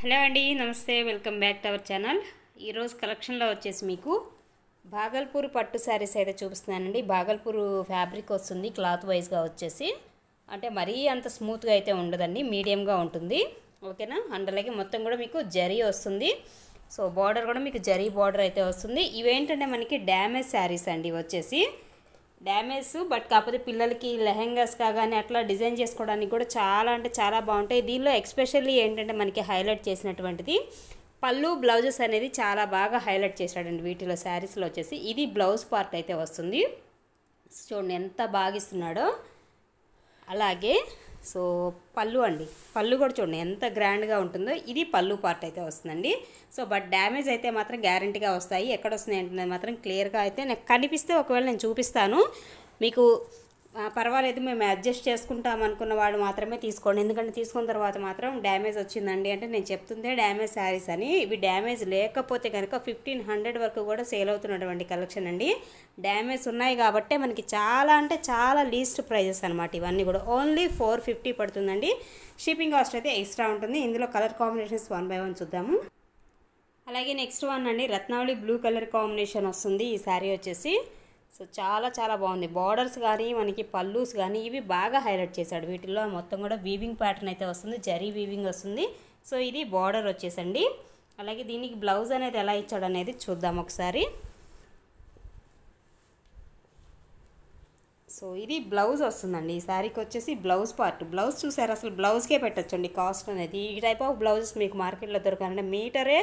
hello అండి నమస్తే welcome back to our channel ఈరోజు కలెక్షన్లో వచ్చేసి మీకు భాగల్పూర్ పట్టు శారీస్ అయితే చూపిస్తున్నానండి భాగల్పూర్ ఫ్యాబ్రిక్ వస్తుంది క్లాత్ వైజ్గా వచ్చేసి అంటే మరీ అంత స్మూత్గా అయితే ఉండదండి మీడియంగా ఉంటుంది ఓకేనా అండ్ అలాగే మొత్తం కూడా మీకు జరీ వస్తుంది సో బార్డర్ కూడా మీకు జరీ బార్డర్ అయితే వస్తుంది ఇవేంటంటే మనకి డ్యామేజ్ శారీస్ అండి వచ్చేసి డ్యామేజ్ బట్ కాకపోతే పిల్లలకి లెహెంగాస్ కాగానే అట్లా డిజైన్ చేసుకోవడానికి కూడా చాలా అంటే చాలా బాగుంటాయి దీనిలో ఎక్స్పెషల్లీ ఏంటంటే మనకి హైలైట్ చేసినటువంటిది పళ్ళు బ్లౌజెస్ అనేది చాలా బాగా హైలైట్ చేశాడండి వీటిలో శారీస్లో వచ్చేసి ఇది బ్లౌజ్ పార్ట్ అయితే వస్తుంది చూడండి ఎంత బాగా ఇస్తున్నాడో అలాగే సో పళ్ళు అండి పళ్ళు కూడా చూడండి ఎంత గ్రాండ్గా ఉంటుందో ఇది పళ్ళు పార్ట్ అయితే వస్తుందండి సో బట్ డ్యామేజ్ అయితే మాత్రం గ్యారంటీగా వస్తాయి ఎక్కడ వస్తున్నాయి అంటే మాత్రం క్లియర్గా అయితే నాకు కనిపిస్తే ఒకవేళ నేను చూపిస్తాను మీకు పర్వాలేదు మేము అడ్జస్ట్ చేసుకుంటాం అనుకున్న వాడు మాత్రమే తీసుకోండి ఎందుకంటే తీసుకున్న తర్వాత మాత్రం డ్యామేజ్ వచ్చిందండి అంటే నేను చెప్తుందే డ్యామేజ్ శారీస్ అని ఇవి డ్యామేజ్ లేకపోతే కనుక ఫిఫ్టీన్ హండ్రెడ్ వరకు కూడా సేల్ అవుతున్నటువంటి కలెక్షన్ అండి డ్యామేజ్ ఉన్నాయి కాబట్టే మనకి చాలా అంటే చాలా లీస్ట్ ప్రైజెస్ అనమాట ఇవన్నీ కూడా ఓన్లీ ఫోర్ ఫిఫ్టీ పడుతుందండి షిప్పింగ్ కాస్ట్ అయితే ఎక్స్ట్రా ఉంటుంది ఇందులో colour combinations one by one చూద్దాము అలాగే నెక్స్ట్ వన్ అండి రత్నావళి బ్లూ కలర్ కాంబినేషన్ వస్తుంది ఈ శారీ వచ్చేసి సో చాలా చాలా బాగుంది బార్డర్స్ కానీ మనకి పల్లూస్ కానీ ఇవి బాగా హైలైట్ చేశాడు వీటిల్లో మొత్తం కూడా వీవింగ్ ప్యాటర్న్ అయితే వస్తుంది జరీ వీవింగ్ వస్తుంది సో ఇది బార్డర్ వచ్చేసండి అలాగే దీనికి బ్లౌజ్ అనేది ఎలా ఇచ్చాడు అనేది చూద్దాం ఒకసారి సో ఇది బ్లౌజ్ వస్తుందండి ఈ శారీకి వచ్చేసి బ్లౌజ్ పార్ట్ బ్లౌజ్ చూసారు అసలు బ్లౌజ్కే పెట్టచ్చండి కాస్ట్ అనేది ఈ టైప్ ఆఫ్ బ్లౌజెస్ మీకు మార్కెట్లో దొరకాలంటే మీటరే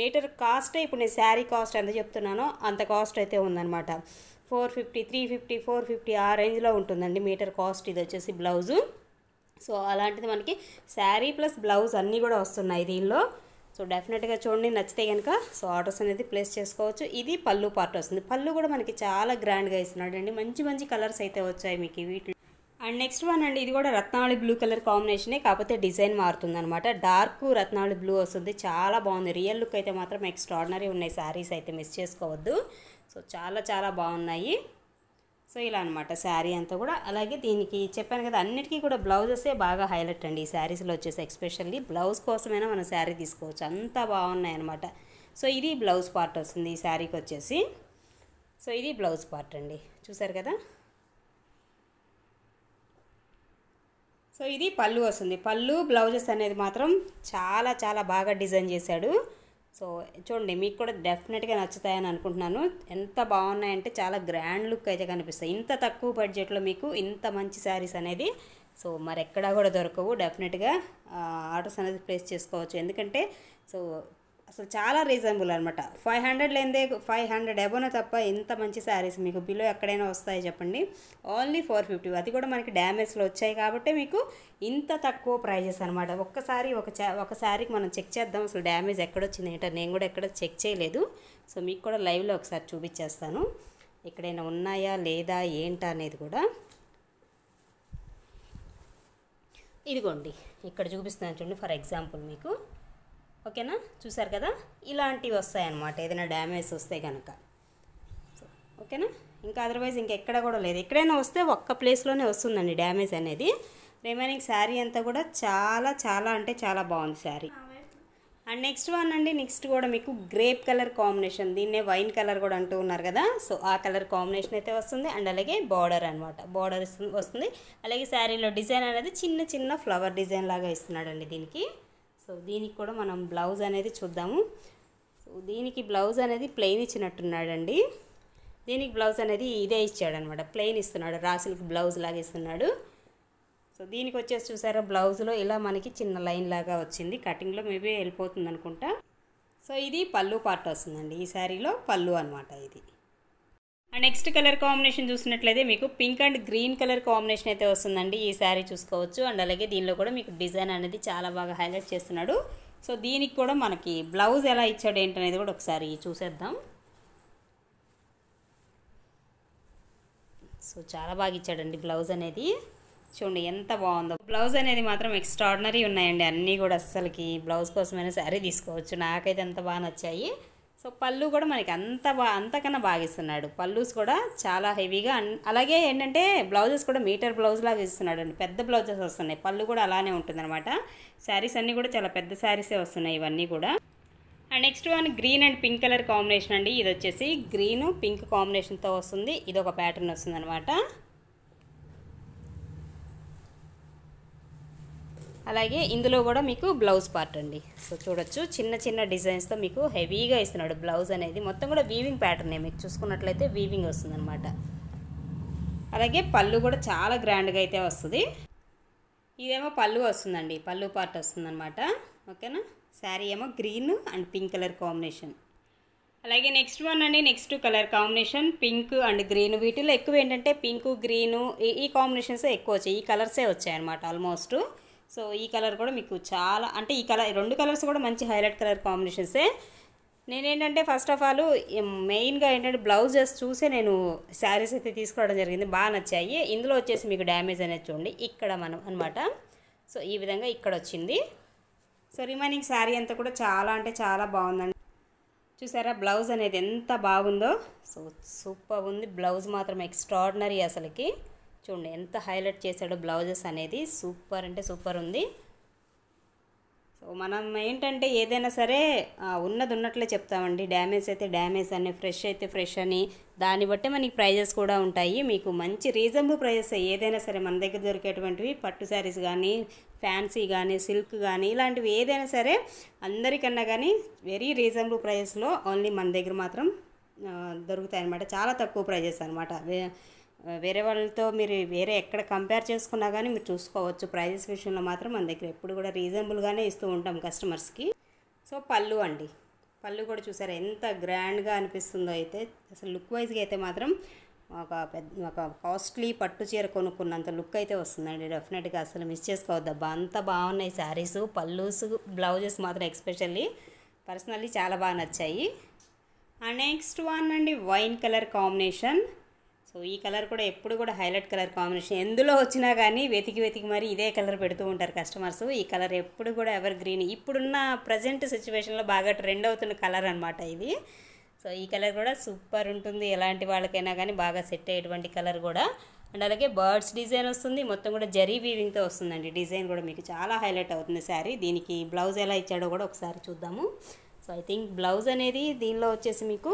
మీటర్ కాస్టే ఇప్పుడు నేను శారీ కాస్ట్ ఎంత చెప్తున్నానో అంత కాస్ట్ అయితే ఉందన్నమాట four fifty three fifty four fifty ఆ రేంజ్లో ఉంటుందండి మీటర్ కాస్ట్ ఇది వచ్చేసి బ్లౌజు సో అలాంటిది మనకి శారీ ప్లస్ బ్లౌజ్ అన్నీ కూడా వస్తున్నాయి దీనిలో సో డెఫినెట్గా చూడండి నచ్చితే కనుక సో ఆర్డర్స్ అనేది ప్లేస్ చేసుకోవచ్చు ఇది పళ్ళు పార్ట్ వస్తుంది పళ్ళు కూడా మనకి చాలా గ్రాండ్గా ఇస్తున్నాడు అండి మంచి మంచి కలర్స్ అయితే వచ్చాయి మీకు వీటిలో అండ్ నెక్స్ట్ వన్ అండి ఇది కూడా రత్నావళి బ్లూ కలర్ కాంబినేషనే కాకపోతే డిజైన్ మారుతుందనమాట డార్క్ రత్నావళి బ్లూ వస్తుంది చాలా బాగుంది రియల్ లుక్ అయితే మాత్రం ఎక్స్ట్రాడినరీ ఉన్నాయి శారీస్ అయితే మిస్ చేసుకోవద్దు సో చాలా చాలా బాగున్నాయి సో ఇలా అనమాట శారీ అంతా కూడా అలాగే దీనికి చెప్పాను కదా అన్నిటికీ కూడా బ్లౌజెసే బాగా హైలైట్ అండి ఈ శారీస్లో వచ్చేసి ఎక్స్పెషల్లీ బ్లౌజ్ కోసమైనా మనం శారీ తీసుకోవచ్చు అంతా బాగున్నాయి అనమాట సో ఇది బ్లౌజ్ పార్ట్ వస్తుంది ఈ శారీకి వచ్చేసి సో ఇది బ్లౌజ్ పార్ట్ అండి చూసారు కదా సో ఇది పళ్ళు వస్తుంది పళ్ళు బ్లౌజెస్ అనేది మాత్రం చాలా చాలా బాగా డిజైన్ చేశాడు సో చూడండి మీకు కూడా డెఫినెట్గా నచ్చుతాయని అనుకుంటున్నాను ఎంత బాగున్నాయంటే చాలా గ్రాండ్ లుక్ అయితే కనిపిస్తాయి ఇంత తక్కువ బడ్జెట్లో మీకు ఇంత మంచి శారీస్ అనేది సో మరెక్కడా కూడా దొరకవు డెఫినెట్గా ఆర్డర్స్ అనేది ప్లేస్ చేసుకోవచ్చు ఎందుకంటే సో అసలు చాలా రీజనబుల్ అనమాట ఫైవ్ హండ్రెడ్ లేదే ఫైవ్ హండ్రెడ్ అబోనే తప్ప ఇంత మంచి శారీస్ మీకు బిలో ఎక్కడైనా వస్తాయి చెప్పండి ఓన్లీ ఫోర్ ఫిఫ్టీ అది కూడా మనకి డ్యామేజ్లో వచ్చాయి కాబట్టి మీకు ఇంత తక్కువ ప్రైజెస్ అనమాట ఒక్కసారి ఒక ఒక శారీకి మనం చెక్ చేద్దాం అసలు డ్యామేజ్ ఎక్కడొచ్చింది ఏంటో నేను కూడా ఎక్కడ చెక్ చేయలేదు సో మీకు కూడా లైవ్లో ఒకసారి చూపించేస్తాను ఎక్కడైనా ఉన్నాయా లేదా ఏంటా అనేది కూడా ఇదిగోండి ఇక్కడ చూపిస్తున్నాను చూడండి ఫర్ ఎగ్జాంపుల్ మీకు ఓకేనా చూసారు కదా ఇలాంటివి వస్తాయన్నమాట ఏదైనా డ్యామేజ్ వస్తే కనుక ఓకేనా ఇంకా అదర్వైజ్ ఇంకెక్కడ కూడా లేదు ఎక్కడైనా వస్తే ఒక్క ప్లేస్లోనే వస్తుందండి డ్యామేజ్ అనేది రిమైనింగ్ శారీ అంతా కూడా చాలా చాలా అంటే చాలా బాగుంది శారీ అండ్ నెక్స్ట్ వన్ అండి నెక్స్ట్ కూడా మీకు గ్రేప్ కలర్ కాంబినేషన్ దీన్నే వైన్ కలర్ కూడా అంటూ ఉన్నారు కదా సో ఆ కలర్ కాంబినేషన్ అయితే వస్తుంది అండ్ అలాగే బార్డర్ అనమాట బార్డర్ వస్తుంది అలాగే శారీలో డిజైన్ అనేది చిన్న చిన్న ఫ్లవర్ డిజైన్ లాగా ఇస్తున్నాడండి దీనికి సో దీనికి కూడా మనం బ్లౌజ్ అనేది చూద్దాము సో దీనికి బ్లౌజ్ అనేది ప్లెయిన్ ఇచ్చినట్టున్నాడండి దీనికి బ్లౌజ్ అనేది ఇదే ఇచ్చాడనమాట ప్లెయిన్ ఇస్తున్నాడు రాసులకి బ్లౌజ్ లాగా ఇస్తున్నాడు సో దీనికి వచ్చేసి చూసారా బ్లౌజ్లో ఇలా మనకి చిన్న లైన్ లాగా వచ్చింది కటింగ్లో మేబీ వెళ్ళిపోతుంది అనుకుంటా సో ఇది పళ్ళు పార్ట్ వస్తుందండి ఈ శారీలో పళ్ళు అనమాట ఇది నెక్స్ట్ కలర్ కాంబినేషన్ చూసినట్లయితే మీకు pink and green colour combination అయితే వస్తుందండి ఈ శారీ చూసుకోవచ్చు అండ్ అలాగే దీనిలో కూడా మీకు డిజైన్ అనేది చాలా బాగా హైలైట్ చేస్తున్నాడు సో దీనికి కూడా మనకి బ్లౌజ్ ఎలా ఇచ్చాడు ఏంటనేది కూడా ఒకసారి చూసేద్దాం సో చాలా బాగా ఇచ్చాడండి బ్లౌజ్ అనేది చూడండి ఎంత బాగుందో బ్లౌజ్ అనేది మాత్రం ఎక్స్ట్రాడినరీ ఉన్నాయండి అన్నీ కూడా అస్సలకి బ్లౌజ్ కోసమైనా శారీ తీసుకోవచ్చు నాకైతే ఎంత బాగా నచ్చాయి సో పళ్ళు కూడా మనకి అంత బా అంతకన్నా బాగా ఇస్తున్నాడు కూడా చాలా హెవీగా అలాగే ఏంటంటే బ్లౌజెస్ కూడా మీటర్ బ్లౌజ్ లాగా ఇస్తున్నాడు అండి పెద్ద బ్లౌజెస్ వస్తున్నాయి పళ్ళు కూడా అలానే ఉంటుందన్నమాట శారీస్ అన్నీ కూడా చాలా పెద్ద శారీసే వస్తున్నాయి ఇవన్నీ కూడా and next one green and pink colour combination అండి ఇది వచ్చేసి గ్రీను పింక్ కాంబినేషన్తో వస్తుంది ఇది ఒక ప్యాటర్న్ వస్తుంది అనమాట అలాగే ఇందులో కూడా మీకు బ్లౌజ్ పార్ట్ అండి సో చూడొచ్చు చిన్న చిన్న డిజైన్స్తో మీకు హెవీగా ఇస్తున్నాడు బ్లౌజ్ అనేది మొత్తం కూడా వీవింగ్ ప్యాటర్నే మీకు చూసుకున్నట్లయితే వీవింగ్ వస్తుందన్నమాట అలాగే పళ్ళు కూడా చాలా గ్రాండ్గా అయితే వస్తుంది ఇదేమో పళ్ళు వస్తుందండి పళ్ళు పార్ట్ వస్తుందన్నమాట ఓకేనా శారీ ఏమో green and pink colour combination అలాగే నెక్స్ట్ వన్ అండి next colour combination pink and green వీటిలో ఎక్కువ ఏంటంటే పింక్ గ్రీను ఈ కాంబినేషన్స్ ఎక్కువ వచ్చాయి ఈ కలర్సే వచ్చాయన్నమాట ఆల్మోస్ట్ సో ఈ కలర్ కూడా మీకు చాలా అంటే ఈ కలర్ రెండు కలర్స్ కూడా మంచి హైలైట్ కలర్ కాంబినేషన్సే నేనేంటంటే ఫస్ట్ ఆఫ్ ఆల్ మెయిన్గా ఏంటంటే బ్లౌజెస్ చూసే నేను శారీస్ అయితే తీసుకోవడం జరిగింది బాగా నచ్చాయి ఇందులో వచ్చేసి మీకు డ్యామేజ్ అనేది చూడండి ఇక్కడ మనం అనమాట సో ఈ విధంగా ఇక్కడ వచ్చింది సో రిమైనింగ్ శారీ అంతా కూడా చాలా అంటే చాలా బాగుందండి చూసారా బ్లౌజ్ అనేది ఎంత బాగుందో సో సూపర్ ఉంది బ్లౌజ్ మాత్రం ఎక్స్ట్రాడినరీ అసలుకి చూడండి ఎంత హైలైట్ చేశాడో బ్లౌజెస్ అనేది సూపర్ అంటే సూపర్ ఉంది సో మనం ఏంటంటే ఏదైనా సరే ఉన్నది ఉన్నట్లే చెప్తామండి డ్యామేజ్ అయితే డ్యామేజ్ అని ఫ్రెష్ అయితే ఫ్రెష్ అని దాన్ని బట్టి మనకి ప్రైజెస్ కూడా ఉంటాయి మీకు మంచి రీజనబుల్ ప్రైజెస్ ఏదైనా సరే మన దగ్గర దొరికేటువంటివి పట్టు శారీస్ కానీ ఫ్యాన్సీ కానీ సిల్క్ కానీ ఇలాంటివి ఏదైనా సరే అందరికన్నా కానీ వెరీ రీజనబుల్ ప్రైజెస్లో ఓన్లీ మన దగ్గర మాత్రం దొరుకుతాయి అనమాట చాలా తక్కువ ప్రైజెస్ అనమాట వేరే వాళ్ళతో మీరు వేరే ఎక్కడ కంపేర్ చేసుకున్నా కానీ మీరు చూసుకోవచ్చు ప్రైజెస్ విషయంలో మాత్రం మన దగ్గర ఎప్పుడు కూడా రీజనబుల్గానే ఇస్తూ ఉంటాం కస్టమర్స్కి సో పళ్ళు అండి పళ్ళు కూడా చూసారు ఎంత గ్రాండ్గా అనిపిస్తుందో అయితే అసలు లుక్ వైజ్గా అయితే మాత్రం ఒక పెద్ద ఒక కాస్ట్లీ పట్టు చీర కొనుక్కున్నంత లుక్ అయితే వస్తుందండి డెఫినెట్గా అసలు మిస్ చేసుకోవద్దబ్బా అంత బాగున్నాయి శారీస్ పళ్ళుసు బ్లౌజెస్ మాత్రం ఎక్స్పెషల్లీ పర్సనల్లీ చాలా బాగా నచ్చాయి ఆ నెక్స్ట్ వన్ అండి వైన్ కలర్ కాంబినేషన్ సో ఈ కలర్ కూడా ఎప్పుడు కూడా హైలైట్ కలర్ కాంబినేషన్ ఎందులో వచ్చినా కానీ వెతికి వెతికి మరి ఇదే కలర్ పెడుతూ ఉంటారు కస్టమర్స్ ఈ కలర్ ఎప్పుడు కూడా ఎవర్ గ్రీన్ ఇప్పుడున్న ప్రజెంట్ సిచ్యువేషన్లో బాగా ట్రెండ్ అవుతున్న కలర్ అనమాట ఇది సో ఈ కలర్ కూడా సూపర్ ఉంటుంది ఎలాంటి వాళ్ళకైనా కానీ బాగా సెట్ అయ్యేటువంటి కలర్ కూడా అండ్ అలాగే బర్డ్స్ డిజైన్ వస్తుంది మొత్తం కూడా జరీ వీవింగ్తో వస్తుందండి డిజైన్ కూడా మీకు చాలా హైలైట్ అవుతుంది శారీ దీనికి బ్లౌజ్ ఎలా ఇచ్చాడో కూడా ఒకసారి చూద్దాము సో ఐ థింక్ బ్లౌజ్ అనేది దీనిలో వచ్చేసి మీకు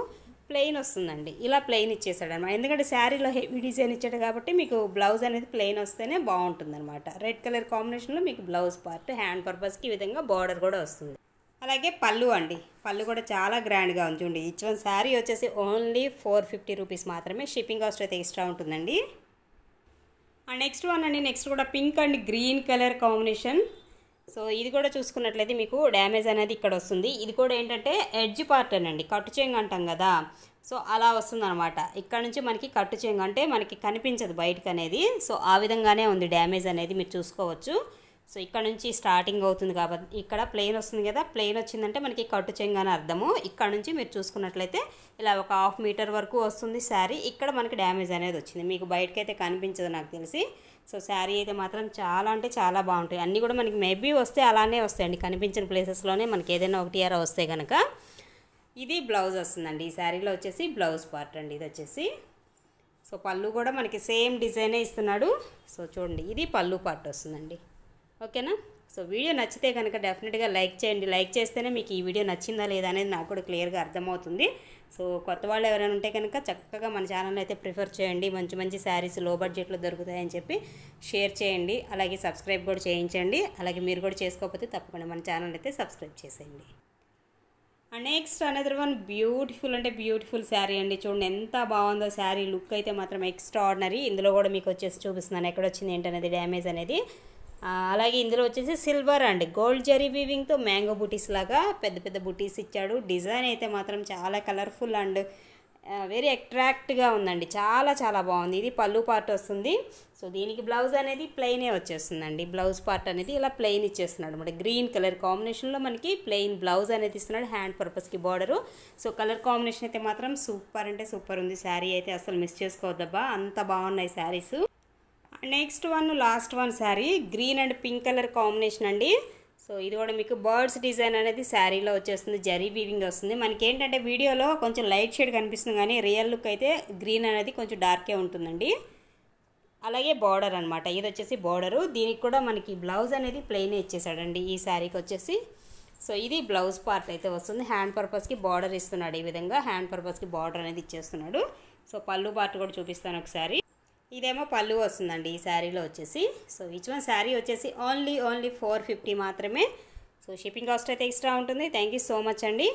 ప్లెయిన్ వస్తుందండి ఇలా ప్లెయిన్ ఇచ్చేసాడు అనమాట ఎందుకంటే శారీలో హెవీ డిజైన్ ఇచ్చాడు కాబట్టి మీకు బ్లౌజ్ అనేది ప్లెయిన్ వస్తేనే బాగుంటుందన్నమాట రెడ్ కలర్ కాంబినేషన్లో మీకు బ్లౌజ్ పార్ట్ హ్యాండ్ పర్పస్కి ఈ విధంగా బార్డర్ కూడా వస్తుంది అలాగే పళ్ళు అండి పళ్ళు కూడా చాలా గ్రాండ్గా ఉంది ఇచ్ వన్ శారీ వచ్చేసి ఓన్లీ ఫోర్ ఫిఫ్టీ రూపీస్ మాత్రమే షిప్పింగ్ కాస్ట్ అయితే ఎక్స్ట్రా ఉంటుందండి అండ్ నెక్స్ట్ వన్ అండి నెక్స్ట్ కూడా pink and green colour combination so ఇది కూడా చూసుకున్నట్లయితే మీకు డ్యామేజ్ అనేది ఇక్కడ వస్తుంది ఇది కూడా ఏంటంటే ఎడ్జ్ పార్ట్ అనండి కట్టు చేయంగా అంటాం కదా సో అలా వస్తుందన్నమాట ఇక్కడ నుంచి మనకి కట్టు చేయంగా అంటే మనకి కనిపించదు బయటకు అనేది సో ఆ విధంగానే ఉంది డ్యామేజ్ అనేది మీరు చూసుకోవచ్చు సో ఇక్కడ నుంచి స్టార్టింగ్ అవుతుంది కాబట్టి ఇక్కడ ప్లెయిన్ వస్తుంది కదా ప్లెయిన్ వచ్చిందంటే మనకి కట్టు చెంగు అని అర్థము ఇక్కడ నుంచి మీరు చూసుకున్నట్లయితే ఇలా ఒక హాఫ్ మీటర్ వరకు వస్తుంది శారీ ఇక్కడ మనకి డ్యామేజ్ అనేది వచ్చింది మీకు బయటకైతే కనిపించదు నాకు తెలిసి సో శారీ అయితే మాత్రం చాలా అంటే చాలా బాగుంటాయి అన్నీ కూడా మనకి మేబీ వస్తే అలానే వస్తాయండి కనిపించిన ప్లేసెస్లోనే మనకి ఏదైనా ఒకటి అర వస్తే కనుక ఇది బ్లౌజ్ వస్తుందండి ఈ శారీలో వచ్చేసి బ్లౌజ్ పార్ట్ అండి ఇది వచ్చేసి సో పళ్ళు కూడా మనకి సేమ్ డిజైనే ఇస్తున్నాడు సో చూడండి ఇది పళ్ళు పార్ట్ వస్తుందండి ఓకేనా సో వీడియో నచ్చితే కనుక డెఫినెట్గా లైక్ చేయండి లైక్ చేస్తేనే మీకు ఈ వీడియో నచ్చిందా లేదా అనేది నాకు కూడా క్లియర్గా అర్థమవుతుంది సో కొత్త వాళ్ళు ఎవరైనా ఉంటే కనుక చక్కగా మన ఛానల్ అయితే ప్రిఫర్ చేయండి మంచి మంచి శారీస్ లో బడ్జెట్లో దొరుకుతాయని చెప్పి షేర్ చేయండి అలాగే సబ్స్క్రైబ్ కూడా చేయించండి అలాగే మీరు కూడా చేసుకోకపోతే తప్పకుండా మన ఛానల్ అయితే సబ్స్క్రైబ్ చేసేయండి and next another one beautiful అంటే బ్యూటిఫుల్ శారీ అండి చూడండి ఎంత బాగుందో శారీ లుక్ అయితే మాత్రం ఎక్స్ట్రా ఆర్డినరీ ఇందులో కూడా మీకు వచ్చేసి చూపిస్తున్నాను ఎక్కడ వచ్చింది ఏంటనేది డ్యామేజ్ అనేది అలాగే ఇందులో వచ్చేసి సిల్వర్ అండ్ గోల్డ్ జరీ వీవింగ్తో మ్యాంగో బుటీస్ లాగా పెద్ద పెద్ద బుటీస్ ఇచ్చాడు డిజైన్ అయితే మాత్రం చాలా కలర్ఫుల్ అండ్ వెరీ అట్రాక్ట్గా ఉందండి చాలా చాలా బాగుంది ఇది పళ్ళు పార్ట్ వస్తుంది సో దీనికి బ్లౌజ్ అనేది ప్లెయినే వచ్చేస్తుందండి బ్లౌజ్ పార్ట్ అనేది ఇలా ప్లెయిన్ ఇచ్చేస్తున్నాడు అనమాట గ్రీన్ కలర్ కాంబినేషన్లో మనకి ప్లెయిన్ బ్లౌజ్ అనేది ఇస్తున్నాడు హ్యాండ్ పర్పస్కి బార్డరు సో కలర్ కాంబినేషన్ అయితే మాత్రం సూపర్ అంటే సూపర్ ఉంది శారీ అయితే అసలు మిస్ చేసుకోవద్దబ్బా అంత బాగున్నాయి saris next one last one sari green and pink colour combination అండి సో ఇది కూడా మీకు బర్డ్స్ డిజైన్ అనేది శారీలో వచ్చేస్తుంది జరీ వీవింగ్ వస్తుంది మనకి ఏంటంటే వీడియోలో కొంచెం లైట్ షేడ్ కనిపిస్తుంది కానీ రియల్ లుక్ అయితే గ్రీన్ అనేది కొంచెం డార్కే ఉంటుందండి అలాగే బార్డర్ అనమాట ఇది వచ్చేసి బార్డరు దీనికి కూడా మనకి బ్లౌజ్ అనేది ప్లెయిన్ ఇచ్చేసాడండి ఈ శారీకి వచ్చేసి సో ఇది బ్లౌజ్ పార్ట్ అయితే వస్తుంది హ్యాండ్ పర్పస్కి బార్డర్ ఇస్తున్నాడు ఈ విధంగా హ్యాండ్ పర్పస్కి బార్డర్ అనేది ఇచ్చేస్తున్నాడు సో పళ్ళు పార్ట్ కూడా చూపిస్తాను ఒకసారి ఇదేమో పళ్ళు వస్తుందండి ఈ శారీలో వచ్చేసి సో ఈచ్ వన్ శారీ వచ్చేసి ఓన్లీ ఓన్లీ ఫోర్ ఫిఫ్టీ మాత్రమే సో షిప్పింగ్ కాస్ట్ అయితే ఎక్స్ట్రా ఉంటుంది థ్యాంక్ యూ సో మచ్ అండి